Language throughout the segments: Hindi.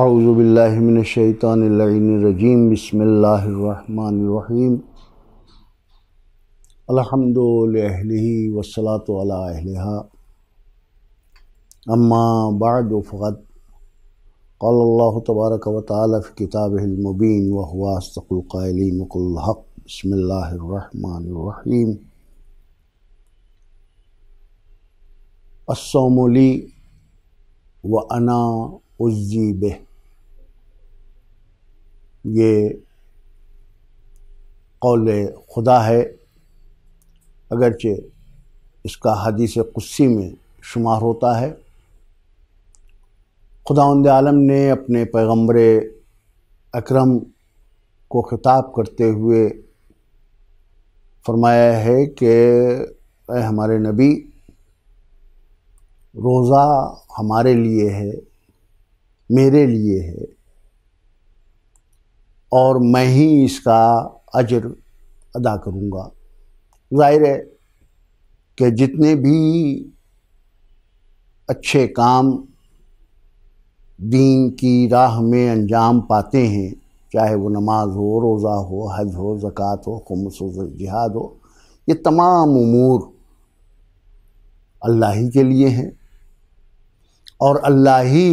أعوذ بالله من الشيطان اللعين الرجيم بسم الله الرحمن الرحيم الحمد لله والصلاة على أهلها أما بعد فقد قال الله تبارك وتعالى في كتابه المبين وهو أصدق القائلين وقل الحق بسم الله الرحمن الرحيم الصوم لي وأنا उज्जी बे ये कौल खुदा है अगरचे इसका हदीस कुस्सी में शुमार होता है खुदावंद आलम ने अपने पैगम्बर अकरम को ख़िताब करते हुए फरमाया है कि हमारे नबी रोज़ा हमारे लिए है मेरे लिए है और मैं ही इसका अजर अदा करूँगा जाहिर है कि जितने भी अच्छे काम दीन की राह में अंजाम पाते हैं चाहे वो नमाज हो रोज़ा हो हज हो ज़क़़त हो खमस हो जिहाद हो ये तमाम उमूर अल्लाह ही के लिए हैं और अल्लाह ही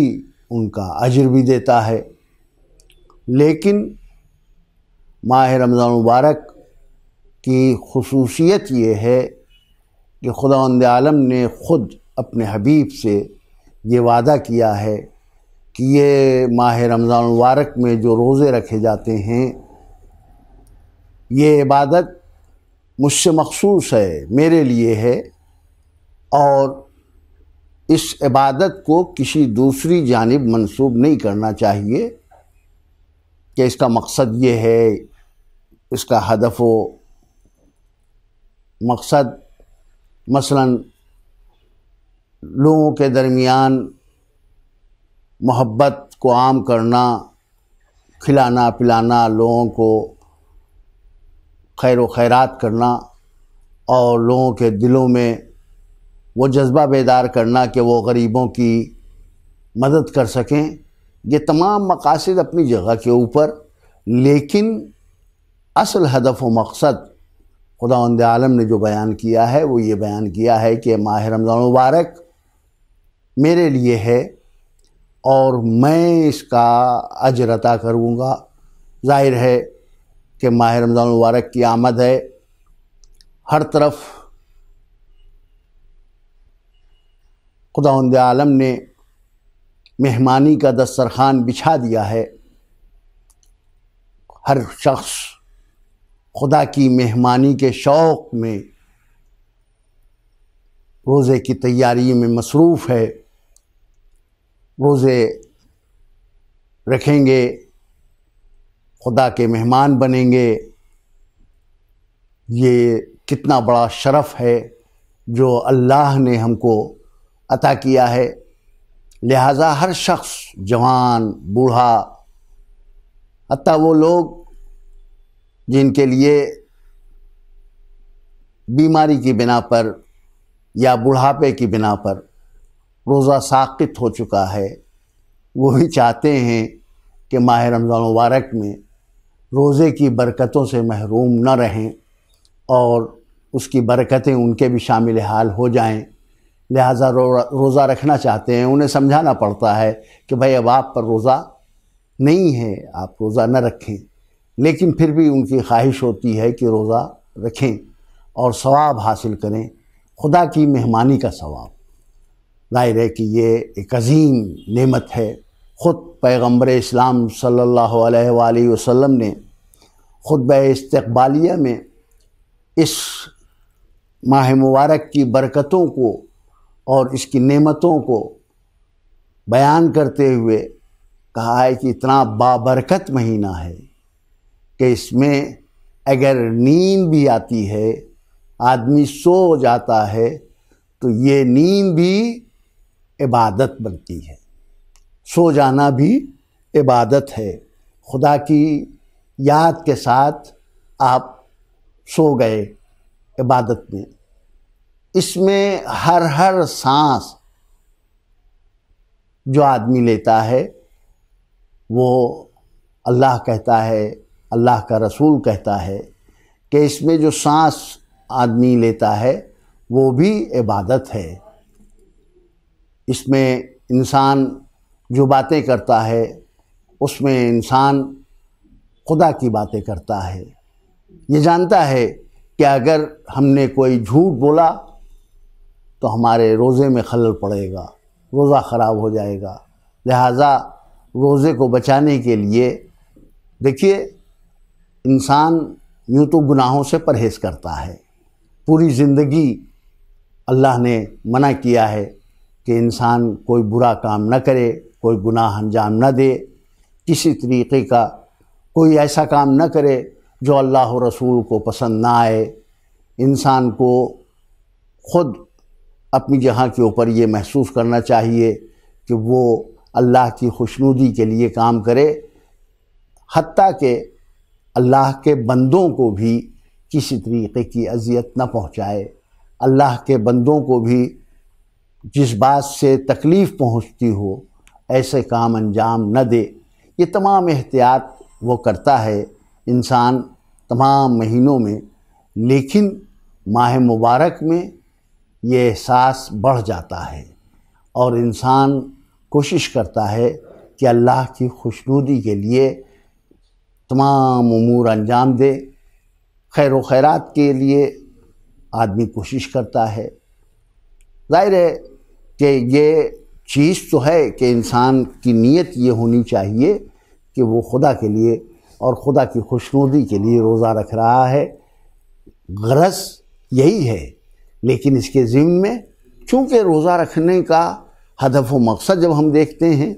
उनका अजर भी देता है लेकिन माह रमज़ान मुबारक की खसूसियत ये है कि खुदा आलम ने ख़ुद अपने हबीब से ये वादा किया है कि ये माह रमज़ान मुबारक में जो रोज़े रखे जाते हैं ये इबादत मुझसे मखसूस है मेरे लिए है और इस इबादत को किसी दूसरी जानब मंसूब नहीं करना चाहिए कि इसका मकसद ये है इसका हदफ व मकसद मसलन लोगों के दरमियान मोहब्बत को आम करना खिलाना पिलाना लोगों को खैर खैरात करना और लोगों के दिलों में वो जज्बा बेदार करना कि वो गरीबों की मदद कर सकें ये तमाम मकासद अपनी जगह के ऊपर लेकिन असल हदफ व मकसद खुदा आलम ने जो बयान किया है वो ये बयान किया है कि माह रमज़ान मुबारक मेरे लिए है और मैं इसका अजर अता करूँगा जाहिर है कि माह रमज़ान मुबारक की आमद है हर तरफ़ खुदांद आलम ने मेहमानी का दस्तरखान बिछा दिया है हर शख्स खुदा की मेहमानी के शौक़ में रोज़े की तैयारी में मसरूफ़ है रोज़े रखेंगे खुदा के मेहमान बनेंगे ये कितना बड़ा शरफ़ है जो अल्लाह ने हमको अता किया है लिहाजा हर शख्स जवान बूढ़ा अतः वो लोग जिनके लिए बीमारी की बिना पर या बुढ़ापे की बिना पर रोज़ा साकित हो चुका है वो भी चाहते हैं कि माह रमज़ान मुबारक में रोज़े की बरकतों से महरूम न रहें और उसकी बरकतें उनके भी शामिल हाल हो जाएं लिहाजा रो, रोज़ा रखना चाहते हैं उन्हें समझाना पड़ता है कि भाई अब आप पर रोज़ा नहीं है आप रोज़ा न रखें लेकिन फिर भी उनकी ख्वाहिश होती है कि रोज़ा रखें और सवाब हासिल करें खुदा की मेहमानी का सवाब ज़ाहिर है कि ये एक अजीम नेमत है ख़ुद पैगम्बर इस्लाम सल्लल्लाहु अलैहि वसल्लम ने खुतब इस्तबालिया में इस माह मुबारक की बरकतों को और इसकी नेमतों को बयान करते हुए कहा है कि इतना बाबरकत महीना है कि इसमें अगर नींद भी आती है आदमी सो जाता है तो ये नींद भी इबादत बनती है सो जाना भी इबादत है खुदा की याद के साथ आप सो गए इबादत में इसमें हर हर सांस जो आदमी लेता है वो अल्लाह कहता है अल्लाह का रसूल कहता है कि इसमें जो सांस आदमी लेता है वो भी इबादत है इसमें इंसान जो बातें करता है उसमें इंसान खुदा की बातें करता है ये जानता है कि अगर हमने कोई झूठ बोला तो हमारे रोज़े में खलल पड़ेगा रोज़ा ख़राब हो जाएगा लिहाजा रोज़े को बचाने के लिए देखिए इंसान यूँ तो गुनाहों से परहेज़ करता है पूरी ज़िंदगी अल्लाह ने मना किया है कि इंसान कोई बुरा काम न करे कोई गुनाह अंजाम न दे किसी तरीके का कोई ऐसा काम न करे जो अल्लाह रसूल को पसंद ना आए इंसान को ख़ुद अपनी जगह के ऊपर ये महसूस करना चाहिए कि वो अल्लाह की खुशनुदी के लिए काम करे हती के अल्लाह के बंदों को भी किसी तरीके की अजियत न पहुँचाए अल्लाह के बंदों को भी जिस बात से तकलीफ़ पहुँचती हो ऐसे काम अंजाम न दे ये तमाम एहतियात वो करता है इंसान तमाम महीनों में लेकिन माह मुबारक में ये एहसास बढ़ जाता है और इंसान कोशिश करता है कि अल्लाह की खुशनुदी के लिए तमाम अमूर अंजाम दे खैर व खैरात के लिए आदमी कोशिश करता है ज़ाहिर है कि ये चीज़ तो है कि इंसान की नीयत ये होनी चाहिए कि वो खुदा के लिए और खुदा की खुशनुदी के लिए रोज़ा रख रहा है गरज यही है लेकिन इसके जिम में चूँकि रोज़ा रखने का हदफ व मकसद जब हम देखते हैं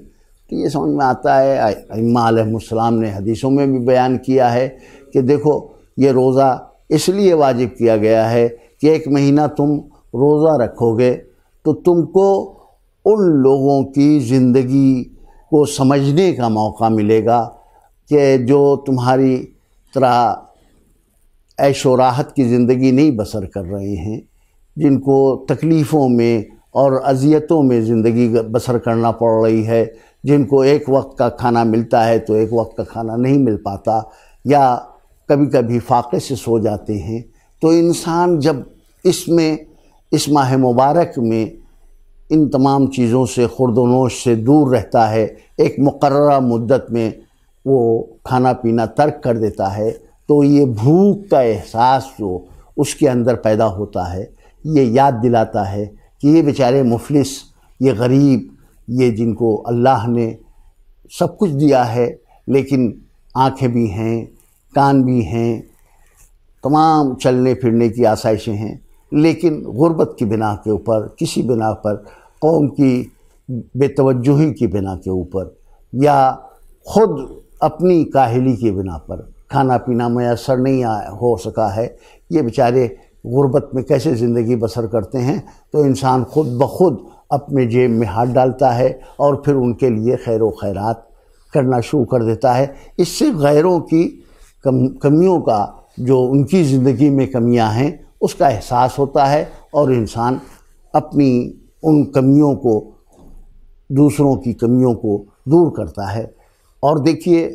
तो ये समझ में आता है इमाम ने हदीसों में भी बयान किया है कि देखो ये रोज़ा इसलिए वाजिब किया गया है कि एक महीना तुम रोज़ा रखोगे तो तुमको उन लोगों की ज़िंदगी को समझने का मौका मिलेगा कि जो तुम्हारी तरह ऐशो राहत की ज़िंदगी नहीं बसर कर रहे हैं जिनको तकलीफ़ों में और अजियतों में ज़िंदगी बसर करना पड़ रही है जिनको एक वक्त का खाना मिलता है तो एक वक्त का खाना नहीं मिल पाता या कभी कभी फाके से सो जाते हैं तो इंसान जब इसमें इस माह मुबारक में इन तमाम चीज़ों से खुरदनोश से दूर रहता है एक मुकर मुद्दत में वो खाना पीना तर्क कर देता है तो ये भूख का एहसास जो उसके अंदर पैदा होता है ये याद दिलाता है कि ये बेचारे मुफलिस ये गरीब ये जिनको अल्लाह ने सब कुछ दिया है लेकिन आँखें भी हैं कान भी हैं तमाम चलने फिरने की आसाइशें हैं लेकिन गुर्बत की बिना के ऊपर किसी बिना पर कौम की बेतवजही की बिना के ऊपर या ख़ुद अपनी काहली की बिना पर खाना पीना मैसर नहीं आ, हो सका है ये बेचारे गुर्बत में कैसे ज़िंदगी बसर करते हैं तो इंसान खुद ब खुद अपने जेब में हाथ डालता है और फिर उनके लिए खैर खैरात करना शुरू कर देता है इससे गैरों की कम कमियों का जो उनकी ज़िंदगी में कमियां हैं उसका एहसास होता है और इंसान अपनी उन कमियों को दूसरों की कमियों को दूर करता है और देखिए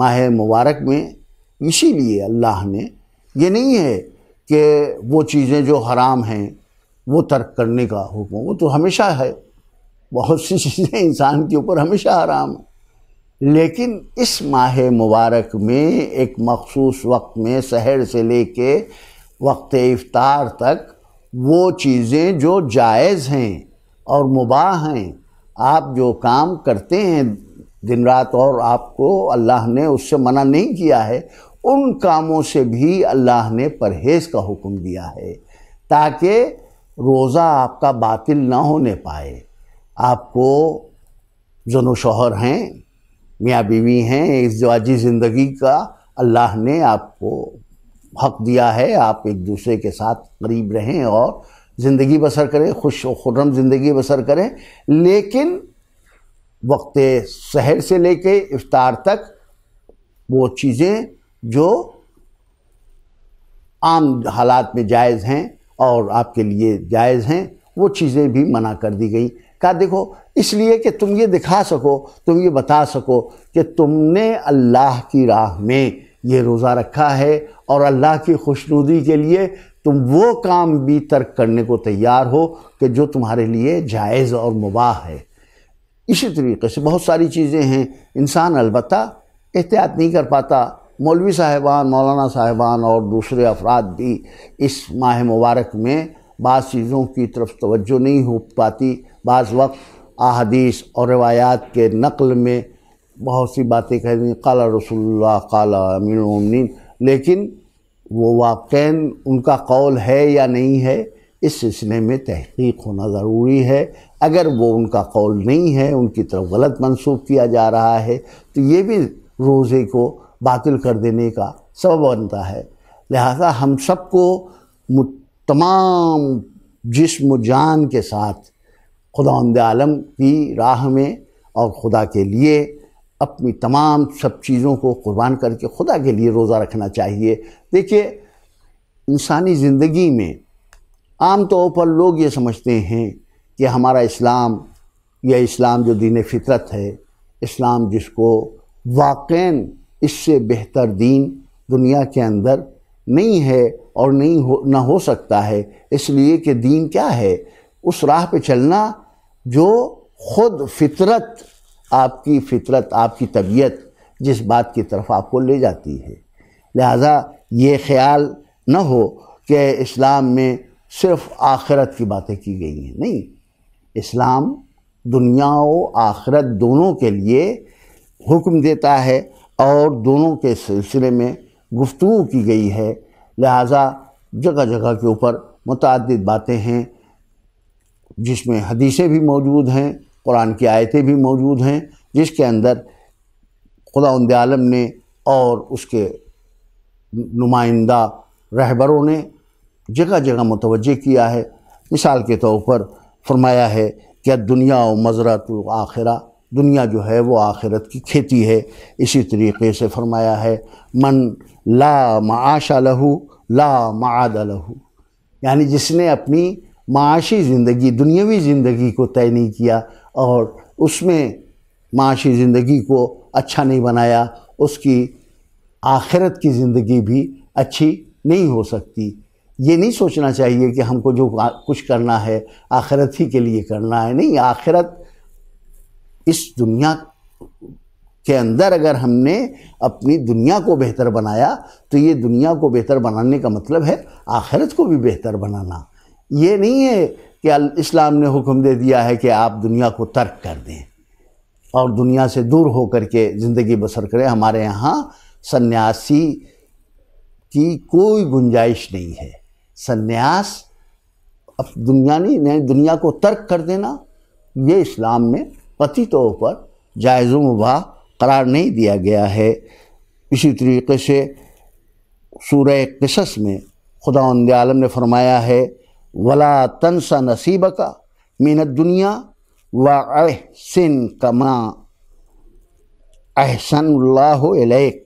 माह मुबारक में इसीलिए अल्लाह ने ये नहीं है कि वो चीज़ें जो हराम हैं वो तर्क करने का हुक्म वो तो हमेशा है बहुत सी चीज़ें इंसान के ऊपर हमेशा हराम है लेकिन इस माह मुबारक में एक मखसूस वक्त में शहर से ले कर वक्त इफ्तार तक वो चीज़ें जो जायज़ हैं और मुबाह हैं आप जो काम करते हैं दिन रात और आपको अल्लाह ने उससे मना नहीं किया है उन कामों से भी अल्लाह ने परहेज का हुक्म दिया है ताकि रोज़ा आपका बातिल ना होने पाए आपको जनो शोहर हैं मियाँ बीवी हैं इस जवाजी ज़िंदगी का अल्लाह ने आपको हक दिया है आप एक दूसरे के साथ करीब रहें और ज़िंदगी बसर करें खुश खुर्रम ज़िंदगी बसर करें लेकिन वक्त शहर से लेके इफ्तार तक वो चीज़ें जो आम हालात में जायज़ हैं और आपके लिए जायज़ हैं वो चीज़ें भी मना कर दी गई कहा देखो इसलिए कि तुम ये दिखा सको तुम ये बता सको कि तुमने अल्लाह की राह में ये रोज़ा रखा है और अल्लाह की खुशनुदी के लिए तुम वो काम भी तर्क करने को तैयार हो कि जो तुम्हारे लिए जायज़ और मुबाह है इसी तरीके से बहुत सारी चीज़ें हैं इंसान अलबत् एहतियात नहीं कर पाता मौलवी साहिबान मौलाना साहिबान और दूसरे अफराद भी इस माह मुबारक में बाज़ चीज़ों की तरफ तवज्जो नहीं हो पाती बाज़ वक्त अहादीस और रवायात के नकल में बहुत सी बातें कह दी काला रसोल्ला काला अमीन लेकिन वो वाक़ उनका कौल है या नहीं है इस सिलसिले में तहकीक होना ज़रूरी है अगर वो उनका कौल नहीं है उनकी तरफ गलत मनसूब किया जा रहा है तो ये भी रोज़े को बातिल कर देने का सबब बनता है लिहाजा हम सबको तमाम जिसम जान के साथ खुदा आलम की राह में और खुदा के लिए अपनी तमाम सब चीज़ों को कुर्बान करके खुदा के लिए रोज़ा रखना चाहिए देखिए इंसानी ज़िंदगी में आम तौर पर लोग ये समझते हैं कि हमारा इस्लाम यह इस्लाम जो दीन फितरत है इस्लाम जिसको वाक़ इससे बेहतर दीन दुनिया के अंदर नहीं है और नहीं हो ना हो सकता है इसलिए कि दीन क्या है उस राह पे चलना जो खुद फितरत आपकी फितरत आपकी तबीयत जिस बात की तरफ आपको ले जाती है लिहाजा ये ख्याल न हो कि इस्लाम में सिर्फ आखिरत की बातें की गई हैं नहीं इस्लाम दुनिया और आखिरत दोनों के लिए हुक्म देता है और दोनों के सिलसिले में गुफ्तु की गई है लिहाजा जगह जगह के ऊपर मुतद बातें हैं जिसमें हदीसें भी मौजूद हैं कुरान की आयतें भी मौजूद हैं जिसके अंदर खुदा आलम ने और उसके नुमाइंदा रहबरों ने जगह जगह मुतवजह किया है मिसाल के तौर पर फरमाया है कि दुनिया व मजरत आखिरा दुनिया जो है वो आखिरत की खेती है इसी तरीके से फरमाया है मन ला माशा लहू ला माद लहू यानी जिसने अपनी माशी ज़िंदगी दुनियावी ज़िंदगी को तय नहीं किया और उसमें माशी ज़िंदगी को अच्छा नहीं बनाया उसकी आखिरत की ज़िंदगी भी अच्छी नहीं हो सकती ये नहीं सोचना चाहिए कि हमको जो कुछ करना है आखिरत ही के लिए करना है नहीं आखिरत इस दुनिया के अंदर अगर हमने अपनी दुनिया को बेहतर बनाया तो ये दुनिया को बेहतर बनाने का मतलब है आखिरत को भी बेहतर बनाना ये नहीं है कि इस्लाम ने हुक्म दे दिया है कि आप दुनिया को तर्क कर दें और दुनिया से दूर हो कर के ज़िंदगी बसर करें हमारे यहाँ सन्यासी की कोई गुंजाइश नहीं है सन्यास अब दुनिया नहीं नहीं दुनिया को तर्क कर देना ये इस्लाम में तौर पर जायज़ मुबा करार नहीं दिया गया है इसी तरीके से सूर्य कसस में खुदा आलम ने फरमाया है वला तनसा नसीब का मीनत दुनिया व अहसिन कमा लाक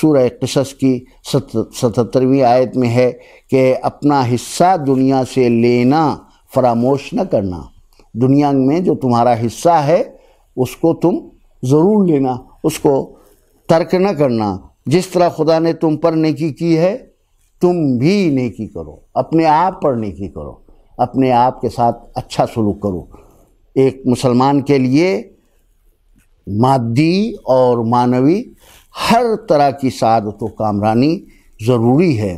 सूर्य कसस की सतहत्तरवीं आयत में है कि अपना हिस्सा दुनिया से लेना फरामोश न करना दुनिया में जो तुम्हारा हिस्सा है उसको तुम ज़रूर लेना उसको तर्क न करना जिस तरह खुदा ने तुम पर नेकी की है तुम भी नेकी करो अपने आप पर नेकी करो अपने आप के साथ अच्छा सलूक करो एक मुसलमान के लिए मादी और मानवी हर तरह की सादत व कामरानी ज़रूरी है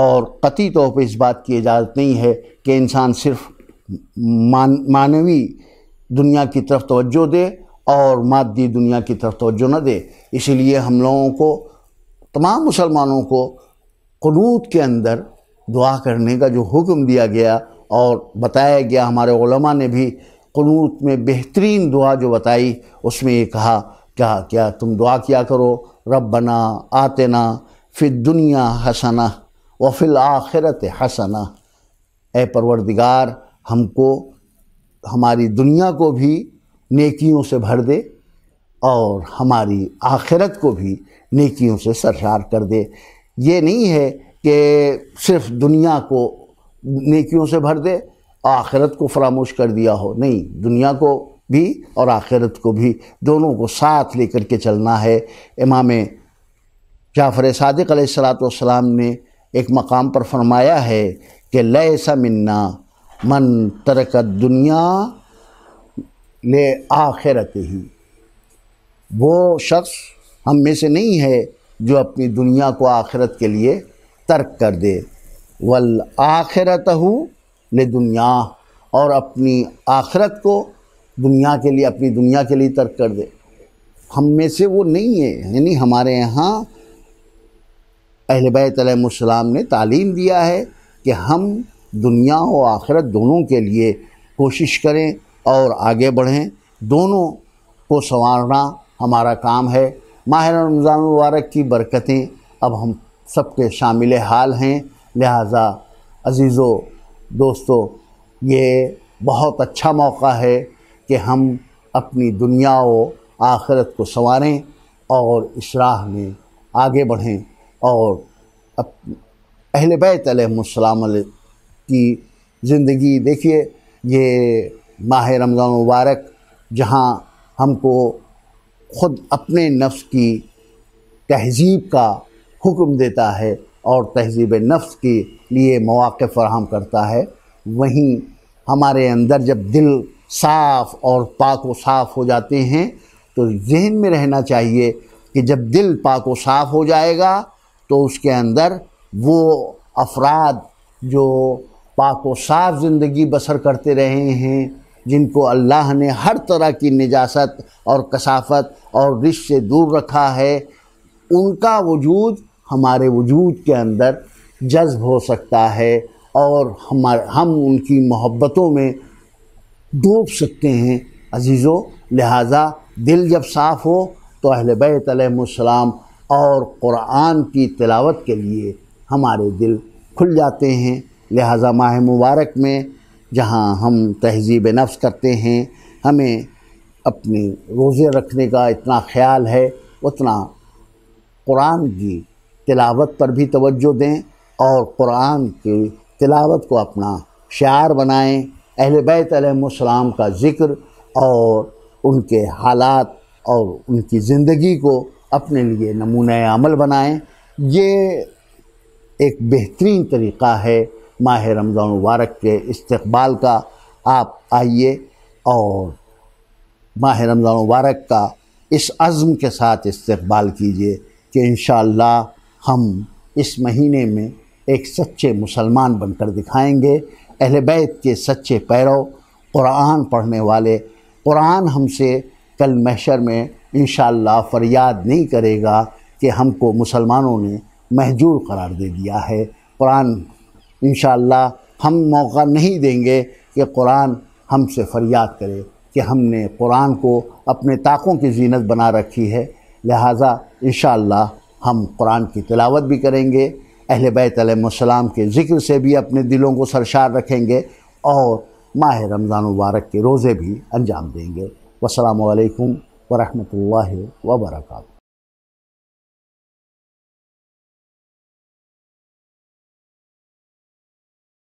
और कती तौर तो पर इस बात की इजाज़त नहीं है कि इंसान सिर्फ मान मानवी दुनिया की तरफ तवज्जो दे और मादी दुनिया की तरफ तवज्जो न दे इसीलिए हम लोगों को तमाम मुसलमानों को कनूत के अंदर दुआ करने का जो हुक्म दिया गया और बताया गया हमारे ओलमा ने भी कनूत में बेहतरीन दुआ जो बताई उसमें ये कहा क्या क्या तुम दुआ किया करो रब बना आतना फिर दुनिया हसना व फिल आखिरत हसना ए परवरदिगार हमको हमारी दुनिया को भी नेकियों से भर दे और हमारी आखिरत को भी नेकियों से सरसार कर दे ये नहीं है कि सिर्फ दुनिया को नेकियों से भर दे और आखिरत को फरामोश कर दिया हो नहीं दुनिया को भी और आखिरत को भी दोनों को साथ लेकर के चलना है इमाम जाफ़र सदक सलाम ने एक मकाम पर फरमाया है कि लय सा मन्ना मन तरक दुनिया ले आखिरत ही वो शख्स हम में से नहीं है जो अपनी दुनिया को आखिरत के लिए तर्क कर दे वल आखिरत हो ले दुनिया और अपनी आखिरत को दुनिया के लिए अपनी दुनिया के लिए तर्क कर दे हम में से वो नहीं है यानी हमारे यहाँ अहल बैतम ने तालीम दिया है कि हम दुनिया और आखिरत दोनों के लिए कोशिश करें और आगे बढ़ें दोनों को संवारना हमारा काम है माह रमज़ान मुबारक की बरकतें अब हम सबके शामिल हाल हैं लिहाजा अज़ीज़ों दोस्तों ये बहुत अच्छा मौका है कि हम अपनी दुनिया व आखिरत को संवारें और इस राह में आगे बढ़ें और अहले बैत की ज़िंदगी देखिए ये माह रमज़ान मुबारक जहाँ हमको ख़ुद अपने नफ्स की तहजीब का हुक्म देता है और तहजीब नफ्स के लिए मौक़ फराहम करता है वहीं हमारे अंदर जब दिल साफ़ और पाक व साफ़ हो जाते हैं तो जहन में रहना चाहिए कि जब दिल पाक व साफ़ हो जाएगा तो उसके अंदर वो अफराद जो पाक व साफ ज़िंदगी बसर करते रहे हैं जिनको अल्लाह ने हर तरह की निजासत और कसाफत और रिश से दूर रखा है उनका वजूद हमारे वजूद के अंदर जज्ब हो सकता है और हम हम उनकी मोहब्बतों में डूब सकते हैं अजीज़ों लिहाजा दिल जब साफ़ हो तो अहल और क़ुरान की तिलावत के लिए हमारे दिल खुल जाते हैं लिहाजा माह मुबारक में जहाँ हम तहजीब नफ्स करते हैं हमें अपने रोज़े रखने का इतना ख्याल है उतना कुरान की तिलावत पर भी तवज्जो दें और कुरान की तिलावत को अपना शार बनाएं अहल बैतम का ज़िक्र और उनके हालात और उनकी ज़िंदगी को अपने लिए नमून अमल बनाएं ये एक बेहतरीन तरीक़ा है माह रमज़ान मुबारक के इस्तबाल का आप आइए और माह रमज़ान मुबारक का इस अज़म के साथ इस्तबाल कीजिए कि इन हम इस महीने में एक सच्चे मुसलमान बनकर दिखाएंगे अहल बैत के सच्चे पैरों कुरान पढ़ने वाले कुरान हमसे कल महशर में इन फरियाद नहीं करेगा कि हमको मुसलमानों ने महजूर करार दे दिया है कुरान इन हम मौका नहीं देंगे कि कुरान हमसे फरियाद करे कि हमने कुरान को अपने ताक़ों की जीनत बना रखी है लिहाजा इन हम कुरान की तिलावत भी करेंगे अहल बैतम के ज़िक्र से भी अपने दिलों को सरशार रखेंगे और माह रमज़ान मुबारक के रोज़े भी अंजाम देंगे वालकम वरहमल वर्का